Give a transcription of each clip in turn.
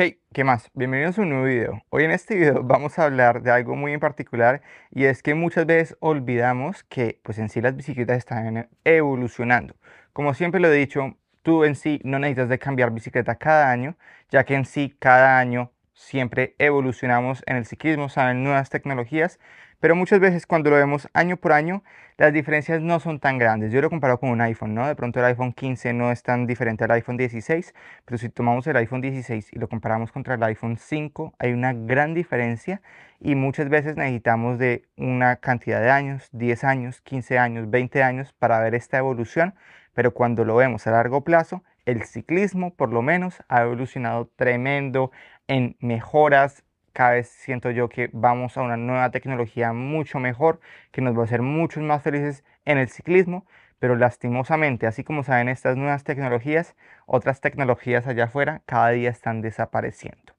Hey, ¿qué más? Bienvenidos a un nuevo video. Hoy en este video vamos a hablar de algo muy en particular y es que muchas veces olvidamos que pues en sí las bicicletas están evolucionando. Como siempre lo he dicho, tú en sí no necesitas de cambiar bicicleta cada año, ya que en sí cada año siempre evolucionamos en el ciclismo, saben, nuevas tecnologías pero muchas veces cuando lo vemos año por año, las diferencias no son tan grandes. Yo lo comparo con un iPhone, ¿no? De pronto el iPhone 15 no es tan diferente al iPhone 16, pero si tomamos el iPhone 16 y lo comparamos contra el iPhone 5, hay una gran diferencia y muchas veces necesitamos de una cantidad de años, 10 años, 15 años, 20 años para ver esta evolución, pero cuando lo vemos a largo plazo, el ciclismo por lo menos ha evolucionado tremendo en mejoras, cada vez siento yo que vamos a una nueva tecnología mucho mejor, que nos va a hacer muchos más felices en el ciclismo, pero lastimosamente, así como saben estas nuevas tecnologías, otras tecnologías allá afuera cada día están desapareciendo.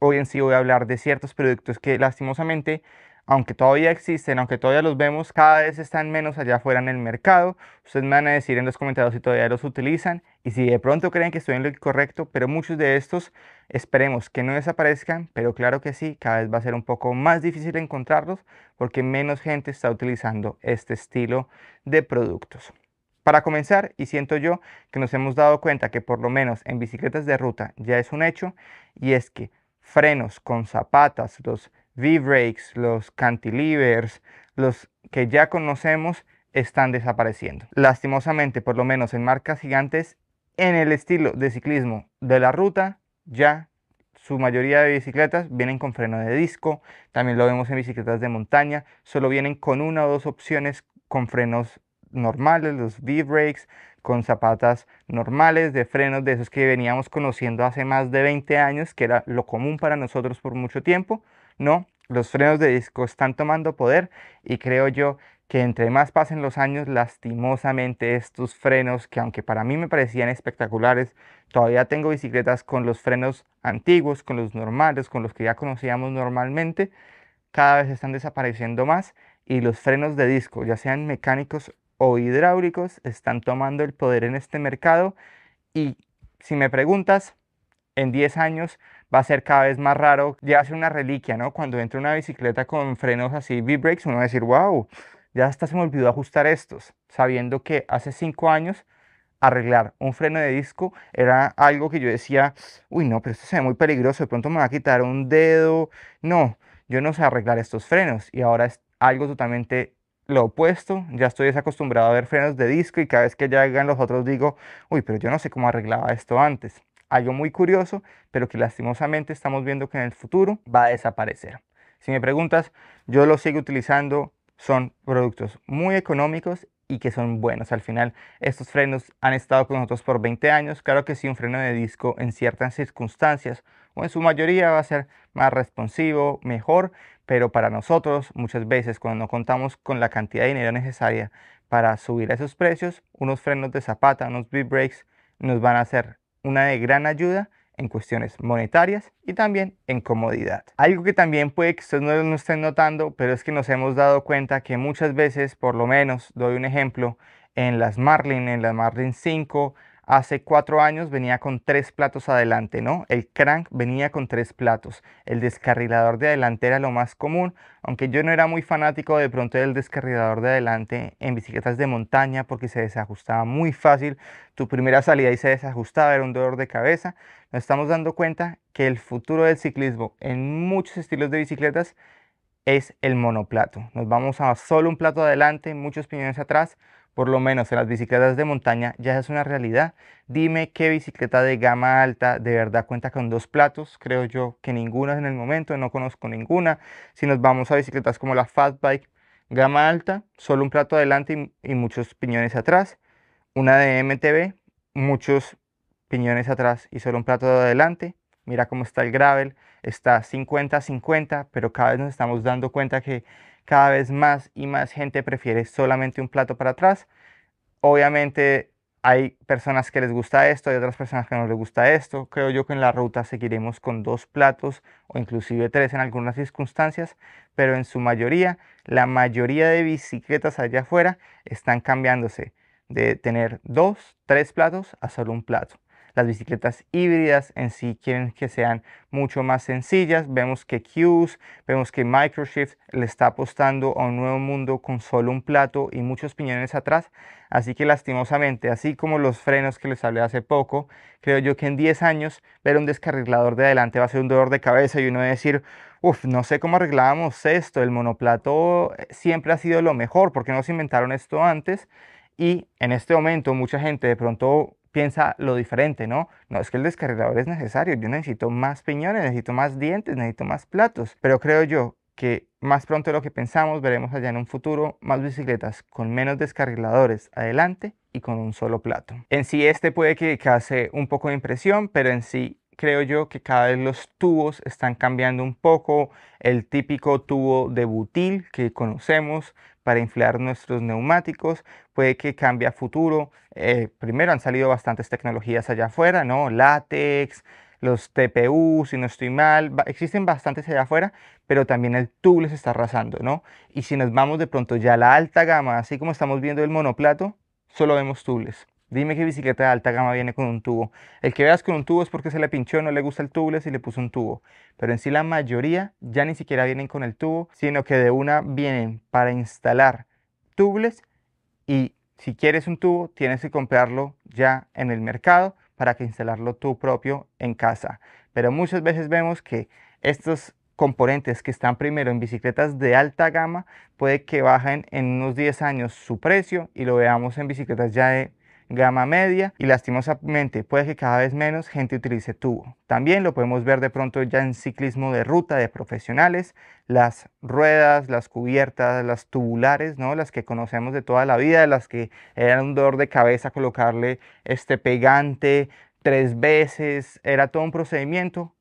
Hoy en sí voy a hablar de ciertos productos que lastimosamente aunque todavía existen, aunque todavía los vemos, cada vez están menos allá afuera en el mercado. Ustedes me van a decir en los comentarios si todavía los utilizan y si de pronto creen que estoy en lo correcto, pero muchos de estos esperemos que no desaparezcan, pero claro que sí, cada vez va a ser un poco más difícil encontrarlos porque menos gente está utilizando este estilo de productos. Para comenzar, y siento yo que nos hemos dado cuenta que por lo menos en bicicletas de ruta ya es un hecho, y es que frenos con zapatas, los V-brakes, los cantilevers, los que ya conocemos están desapareciendo. Lastimosamente, por lo menos en marcas gigantes, en el estilo de ciclismo de la ruta, ya su mayoría de bicicletas vienen con freno de disco, también lo vemos en bicicletas de montaña, solo vienen con una o dos opciones con frenos normales, los V-brakes, con zapatas normales, de frenos de esos que veníamos conociendo hace más de 20 años, que era lo común para nosotros por mucho tiempo, no, los frenos de disco están tomando poder y creo yo que entre más pasen los años, lastimosamente estos frenos, que aunque para mí me parecían espectaculares, todavía tengo bicicletas con los frenos antiguos, con los normales, con los que ya conocíamos normalmente, cada vez están desapareciendo más y los frenos de disco, ya sean mecánicos o hidráulicos, están tomando el poder en este mercado y si me preguntas, en 10 años va a ser cada vez más raro, ya hace una reliquia, ¿no? Cuando entra una bicicleta con frenos así, V-brakes, uno va a decir, wow, ya hasta se me olvidó ajustar estos, sabiendo que hace cinco años arreglar un freno de disco era algo que yo decía, uy, no, pero esto se ve muy peligroso, de pronto me va a quitar un dedo, no, yo no sé arreglar estos frenos y ahora es algo totalmente lo opuesto, ya estoy desacostumbrado a ver frenos de disco y cada vez que llegan los otros digo, uy, pero yo no sé cómo arreglaba esto antes algo muy curioso, pero que lastimosamente estamos viendo que en el futuro va a desaparecer. Si me preguntas, yo lo sigo utilizando, son productos muy económicos y que son buenos. Al final, estos frenos han estado con nosotros por 20 años. Claro que sí, un freno de disco en ciertas circunstancias o en su mayoría va a ser más responsivo, mejor, pero para nosotros muchas veces cuando no contamos con la cantidad de dinero necesaria para subir a esos precios, unos frenos de zapata, unos v brakes nos van a hacer una de gran ayuda en cuestiones monetarias y también en comodidad. Algo que también puede que ustedes no, estén notando, pero es que nos hemos dado cuenta que muchas veces, por lo menos, doy un ejemplo, en las Marlin, en las Marlin 5, hace cuatro años venía con tres platos adelante, ¿no? El crank venía con tres platos. El descarrilador de adelante era lo más común, aunque yo no era muy fanático de pronto del descarrilador de adelante en bicicletas de montaña porque se desajustaba muy fácil. Tu primera salida y se desajustaba, era un dolor de cabeza. Nos estamos dando cuenta que el futuro del ciclismo en muchos estilos de bicicletas es el monoplato. Nos vamos a solo un plato adelante, muchos piñones atrás por lo menos en las bicicletas de montaña, ya es una realidad. Dime qué bicicleta de gama alta de verdad cuenta con dos platos. Creo yo que ninguna en el momento, no conozco ninguna. Si nos vamos a bicicletas como la Fatbike, gama alta, solo un plato adelante y, muchos piñones atrás. Una de MTB, muchos piñones atrás y solo un plato de adelante. Mira cómo está el gravel, está 50-50, pero cada vez nos estamos dando cuenta que cada vez más y más gente prefiere solamente un plato para atrás. Obviamente hay personas que les gusta esto, hay otras personas que no les gusta esto. Creo yo que en la ruta seguiremos con dos platos o inclusive tres en algunas circunstancias, pero en su mayoría, la mayoría de bicicletas allá afuera están cambiándose de tener dos, tres platos a solo un plato. Las bicicletas híbridas en sí quieren que sean mucho más sencillas. Vemos que Qs, vemos que Microshift le está apostando a un nuevo mundo con solo un plato y muchos piñones atrás. Así que lastimosamente, así como los frenos que les hablé hace poco, creo yo que en 10 años ver un descarrilador de adelante va a ser un dolor de cabeza y uno va a decir, uff, no sé cómo arreglábamos esto, el monoplato eh, siempre ha sido lo mejor, porque no se inventaron esto antes? Y en este momento mucha gente de pronto piensa lo diferente, ¿no? No, es que el descarrilador es necesario, yo necesito más piñones, necesito más dientes, necesito más platos, pero creo yo que más pronto de lo que pensamos veremos allá en un futuro más bicicletas con menos descarriladores adelante y con un solo plato. En sí este puede que hace un poco de impresión, pero en sí creo yo que cada vez los tubos están cambiando un poco. El típico tubo de butil que conocemos para inflar nuestros neumáticos puede que cambie a futuro. Eh, primero han salido bastantes tecnologías allá afuera, ¿no? Látex, los TPU, si no estoy mal, existen bastantes allá afuera, pero también el les está arrasando, ¿no? Y si nos vamos de pronto ya a la alta gama, así como estamos viendo el monoplato, solo vemos tubos Dime qué bicicleta de alta gama viene con un tubo. El que veas con un tubo es porque se le pinchó, no le gusta el tubeless y le puso un tubo. Pero en sí la mayoría ya ni siquiera vienen con el tubo, sino que de una vienen para instalar tubles y si quieres un tubo tienes que comprarlo ya en el mercado para que instalarlo tú propio en casa. Pero muchas veces vemos que estos componentes que están primero en bicicletas de alta gama puede que bajen en unos 10 años su precio y lo veamos en bicicletas ya de gama media y lastimosamente puede que cada vez menos gente utilice tubo. También lo podemos ver de pronto ya en ciclismo de ruta de profesionales, las ruedas, las cubiertas, las tubulares, ¿no? las que conocemos de toda la vida, las que era un dolor de cabeza colocarle este pegante tres veces, era todo un procedimiento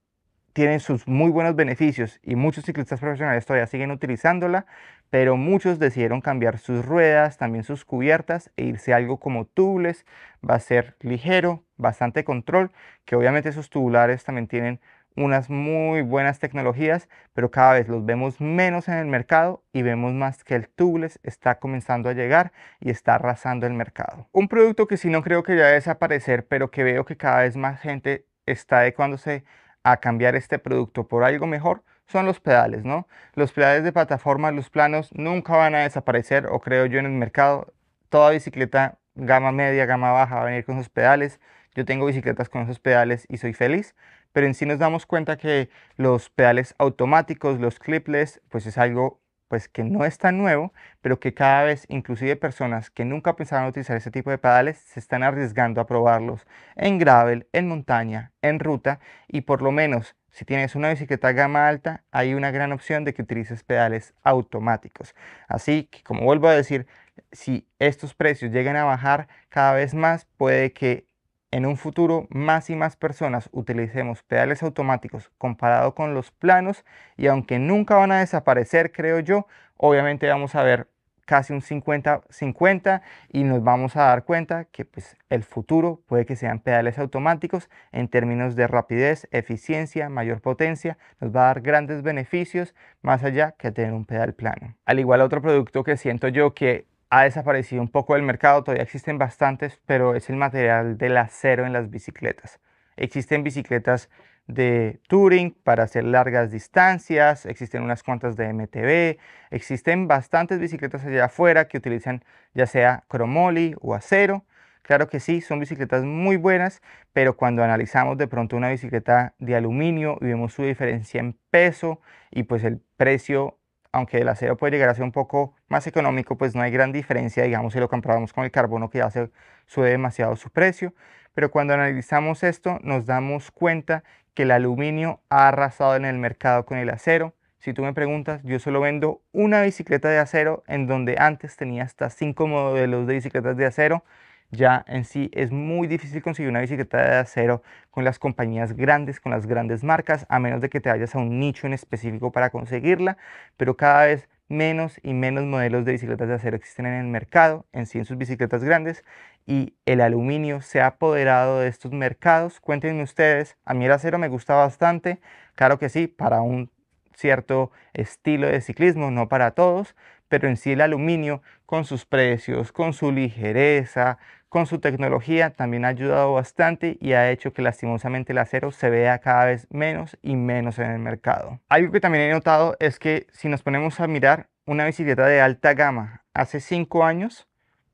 tienen sus muy buenos beneficios y muchos ciclistas profesionales todavía siguen utilizándola, pero muchos decidieron cambiar sus ruedas, también sus cubiertas e irse a algo como tubles. Va a ser ligero, bastante control, que obviamente esos tubulares también tienen unas muy buenas tecnologías, pero cada vez los vemos menos en el mercado y vemos más que el tubeless está comenzando a llegar y está arrasando el mercado. Un producto que sí no creo que vaya a desaparecer, pero que veo que cada vez más gente está adecuándose a cambiar este producto por algo mejor, son los pedales, ¿no? Los pedales de plataforma, los planos, nunca van a desaparecer, o creo yo, en el mercado. Toda bicicleta gama media, gama baja va a venir con esos pedales. Yo tengo bicicletas con esos pedales y soy feliz. Pero en sí nos damos cuenta que los pedales automáticos, los clipless, pues es algo pues que no es tan nuevo, pero que cada vez inclusive personas que nunca pensaban utilizar este tipo de pedales se están arriesgando a probarlos en gravel, en montaña, en ruta y por lo menos si tienes una bicicleta gama alta hay una gran opción de que utilices pedales automáticos. Así que como vuelvo a decir, si estos precios llegan a bajar cada vez más puede que en un futuro más y más personas utilicemos pedales automáticos comparado con los planos y aunque nunca van a desaparecer, creo yo, obviamente vamos a ver casi un 50-50 y nos vamos a dar cuenta que pues, el futuro puede que sean pedales automáticos en términos de rapidez, eficiencia, mayor potencia, nos va a dar grandes beneficios más allá que tener un pedal plano. Al igual otro producto que siento yo que ha desaparecido un poco del mercado, todavía existen bastantes, pero es el material del acero en las bicicletas. Existen bicicletas de touring para hacer largas distancias, existen unas cuantas de MTB, existen bastantes bicicletas allá afuera que utilizan ya sea cromoli o acero. Claro que sí, son bicicletas muy buenas, pero cuando analizamos de pronto una bicicleta de aluminio y vemos su diferencia en peso y pues el precio aunque el acero puede llegar a ser un poco más económico, pues no hay gran diferencia, digamos, si lo comparamos con el carbono que ya se sube demasiado su precio. Pero cuando analizamos esto, nos damos cuenta que el aluminio ha arrasado en el mercado con el acero. Si tú me preguntas, yo solo vendo una bicicleta de acero en donde antes tenía hasta cinco modelos de bicicletas de acero ya en sí es muy difícil conseguir una bicicleta de acero con las compañías grandes, con las grandes marcas, a menos de que te vayas a un nicho en específico para conseguirla, pero cada vez menos y menos modelos de bicicletas de acero existen en el mercado, en sí en sus bicicletas grandes, y el aluminio se ha apoderado de estos mercados. Cuéntenme ustedes, a mí el acero me gusta bastante, claro que sí, para un cierto estilo de ciclismo, no para todos, pero en sí el aluminio con sus precios, con su ligereza, con su tecnología también ha ayudado bastante y ha hecho que lastimosamente el acero se vea cada vez menos y menos en el mercado. Algo que también he notado es que si nos ponemos a mirar una bicicleta de alta gama hace 5 años,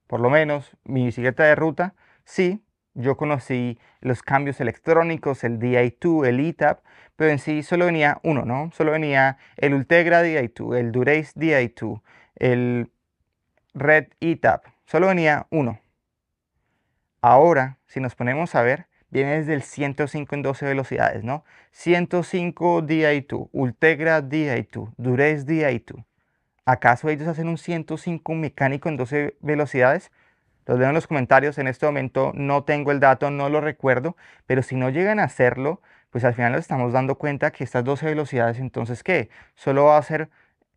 por lo menos mi bicicleta de ruta, sí, yo conocí los cambios electrónicos, el DI2, el ETAP, pero en sí solo venía uno, ¿no? Solo venía el Ultegra DI2, el Durace DI2, el Red ETAP, solo venía uno. Ahora, si nos ponemos a ver, viene desde el 105 en 12 velocidades, ¿no? 105 DI2, Ultegra DI2, Durez DI2. ¿Acaso ellos hacen un 105 mecánico en 12 velocidades? Los veo en los comentarios, en este momento no tengo el dato, no lo recuerdo, pero si no llegan a hacerlo, pues al final nos estamos dando cuenta que estas 12 velocidades, entonces, ¿qué? ¿Solo va a ser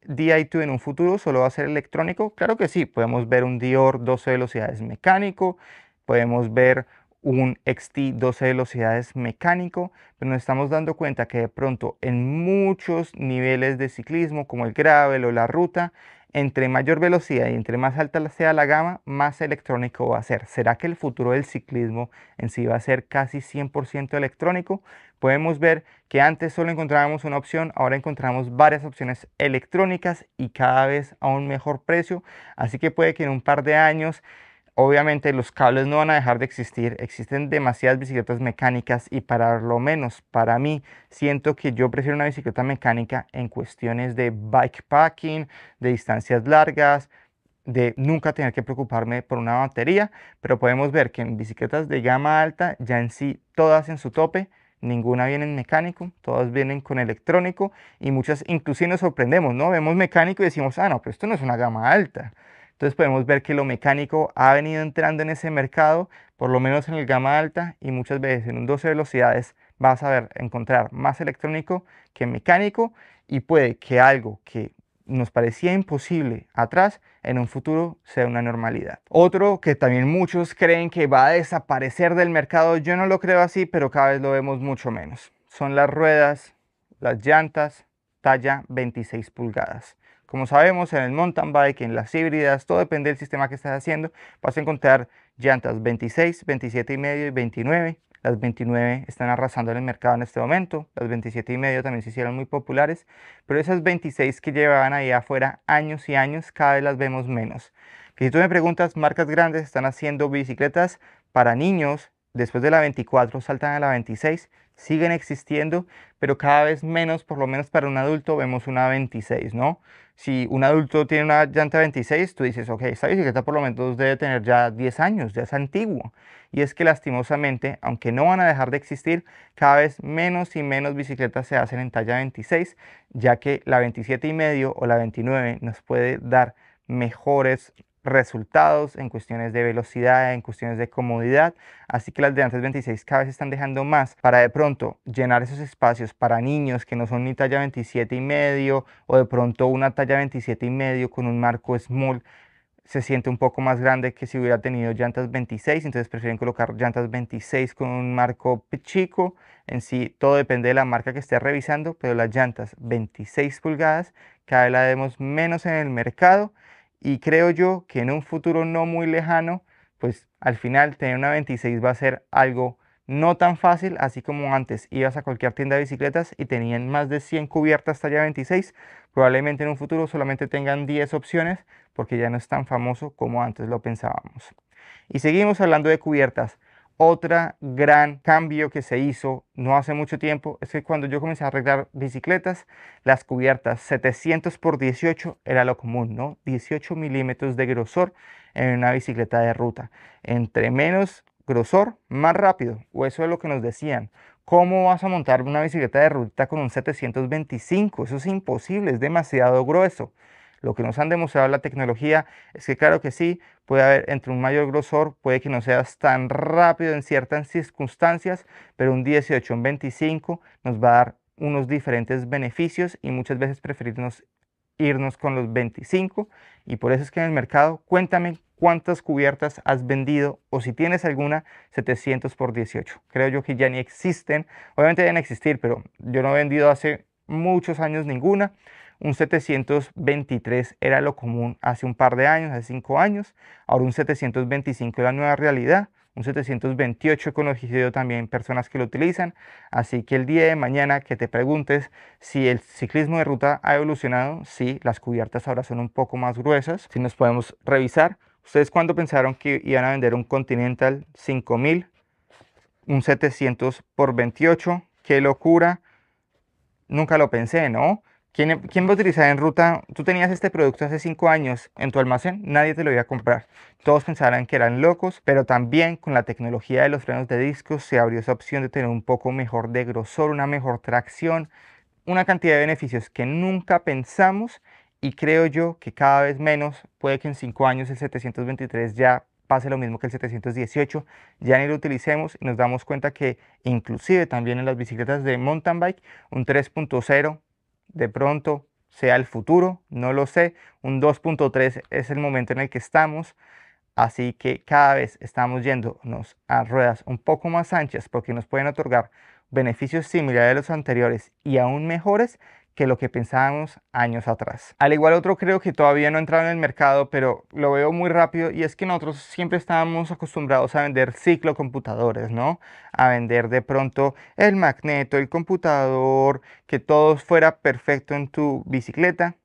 DI2 en un futuro? ¿Solo va a ser electrónico? Claro que sí, podemos ver un Dior 12 velocidades mecánico, podemos ver un XT 12 velocidades mecánico, pero nos estamos dando cuenta que de pronto en muchos niveles de ciclismo, como el gravel o la ruta, entre mayor velocidad y entre más alta sea la gama, más electrónico va a ser. ¿Será que el futuro del ciclismo en sí va a ser casi 100% electrónico? Podemos ver que antes solo encontrábamos una opción, ahora encontramos varias opciones electrónicas y cada vez a un mejor precio. Así que puede que en un par de años Obviamente los cables no van a dejar de existir, existen demasiadas bicicletas mecánicas y para lo menos para mí siento que yo prefiero una bicicleta mecánica en cuestiones de bikepacking, de distancias largas, de nunca tener que preocuparme por una batería, pero podemos ver que en bicicletas de gama alta ya en sí todas en su tope ninguna viene en mecánico, todas vienen con electrónico y muchas inclusive nos sorprendemos, ¿no? Vemos mecánico y decimos, ah, no, pero esto no es una gama alta. Entonces podemos ver que lo mecánico ha venido entrando en ese mercado, por lo menos en el gama alta y muchas veces en un 12 velocidades vas a ver encontrar más electrónico que mecánico y puede que algo que nos parecía imposible atrás, en un futuro sea una normalidad. Otro que también muchos creen que va a desaparecer del mercado, yo no lo creo así, pero cada vez lo vemos mucho menos. Son las ruedas, las llantas, talla 26 pulgadas. Como sabemos, en el mountain bike, en las híbridas, todo depende del sistema que estés haciendo, vas a encontrar llantas 26, 27 y medio y 29. Las 29 están arrasando en el mercado en este momento. Las 27 y medio también se hicieron muy populares. Pero esas 26 que llevaban ahí afuera años y años, cada vez las vemos menos. Que si tú me preguntas, marcas grandes están haciendo bicicletas para niños. Después de la 24 saltan a la 26. Siguen existiendo, pero cada vez menos, por lo menos para un adulto, vemos una 26, ¿no? Si un adulto tiene una llanta 26, tú dices, ok, esta bicicleta por lo menos debe tener ya 10 años, ya es antigua. Y es que lastimosamente, aunque no van a dejar de existir, cada vez menos y menos bicicletas se hacen en talla 26, ya que la 27 y medio o la 29 nos puede dar mejores resultados en cuestiones de velocidad, en cuestiones de comodidad. Así que las llantas 26 cada vez están dejando más para de pronto llenar esos espacios para niños que no son ni talla 27 y medio o de pronto una talla 27 y medio con un marco small se siente un poco más grande que si hubiera tenido llantas 26, entonces prefieren colocar llantas 26 con un marco chico. En sí, todo depende de la marca que esté revisando, pero las llantas 26 pulgadas cada vez la vemos menos en el mercado y creo yo que en un futuro no muy lejano, pues al final tener una 26 va a ser algo no tan fácil, así como antes ibas a cualquier tienda de bicicletas y tenían más de 100 cubiertas talla 26, probablemente en un futuro solamente tengan 10 opciones porque ya no es tan famoso como antes lo pensábamos. Y seguimos hablando de cubiertas. Otra gran cambio que se hizo no hace mucho tiempo es que cuando yo comencé a arreglar bicicletas, las cubiertas 700 por 18 era lo común, ¿no? 18 milímetros de grosor en una bicicleta de ruta. Entre menos grosor, más rápido. O eso es lo que nos decían. ¿Cómo vas a montar una bicicleta de ruta con un 725? Eso es imposible, es demasiado grueso. Lo que nos han demostrado la tecnología es que claro que sí, puede haber entre un mayor grosor, puede que no seas tan rápido en ciertas circunstancias, pero un 18, un 25 nos va a dar unos diferentes beneficios y muchas veces preferirnos irnos con los 25 y por eso es que en el mercado cuéntame cuántas cubiertas has vendido o si tienes alguna 700 por 18 creo yo que ya ni existen obviamente deben existir pero yo no he vendido hace muchos años ninguna un 723 era lo común hace un par de años, hace cinco años. Ahora un 725 es la nueva realidad. Un 728 he conocido también personas que lo utilizan. Así que el día de mañana que te preguntes si el ciclismo de ruta ha evolucionado, sí, las cubiertas ahora son un poco más gruesas. Si nos podemos revisar, ¿ustedes cuándo pensaron que iban a vender un Continental 5000? Un 700 por 28, qué locura. Nunca lo pensé, ¿no? ¿Quién, va a utilizar en ruta? Tú tenías este producto hace 5 años en tu almacén, nadie te lo iba a comprar. Todos pensarán que eran locos, pero también con la tecnología de los frenos de discos se abrió esa opción de tener un poco mejor de grosor, una mejor tracción, una cantidad de beneficios que nunca pensamos y creo yo que cada vez menos, puede que en 5 años el 723 ya pase lo mismo que el 718, ya ni lo utilicemos y nos damos cuenta que inclusive también en las bicicletas de mountain bike un 3.0 de pronto sea el futuro, no lo sé. Un 2.3 es el momento en el que estamos. Así que cada vez estamos yéndonos a ruedas un poco más anchas porque nos pueden otorgar beneficios similares a los anteriores y aún mejores que lo que pensábamos años atrás. Al igual otro creo que todavía no ha entrado en el mercado, pero lo veo muy rápido y es que nosotros siempre estábamos acostumbrados a vender ciclocomputadores, ¿no? A vender de pronto el magneto, el computador, que todo fuera perfecto en tu bicicleta.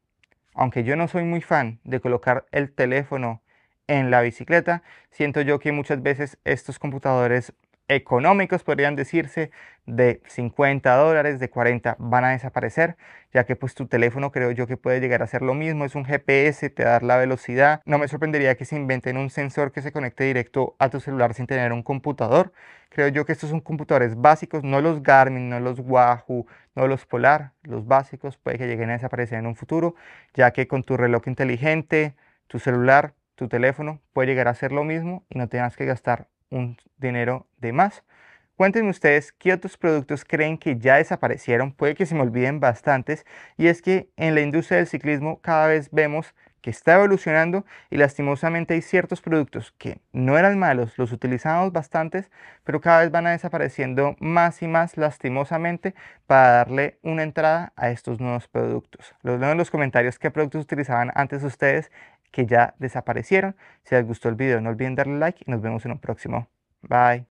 Aunque yo no soy muy fan de colocar el teléfono en la bicicleta, siento yo que muchas veces estos computadores económicos, podrían decirse, de 50 dólares, de 40, van a desaparecer, ya que pues tu teléfono creo yo que puede llegar a ser lo mismo, es un GPS, te da la velocidad, no me sorprendería que se inventen un sensor que se conecte directo a tu celular sin tener un computador, creo yo que estos son computadores básicos, no los Garmin, no los Wahoo, no los Polar, los básicos puede que lleguen a desaparecer en un futuro, ya que con tu reloj inteligente, tu celular, tu teléfono puede llegar a ser lo mismo y no tengas que gastar un dinero de más. Cuéntenme ustedes qué otros productos creen que ya desaparecieron, puede que se me olviden bastantes, y es que en la industria del ciclismo cada vez vemos que está evolucionando y lastimosamente hay ciertos productos que no eran malos, los utilizábamos bastantes, pero cada vez van a desapareciendo más y más lastimosamente para darle una entrada a estos nuevos productos. Los de en los comentarios qué productos utilizaban antes ustedes que ya desaparecieron. Si les gustó el video no olviden darle like y nos vemos en un próximo. Bye.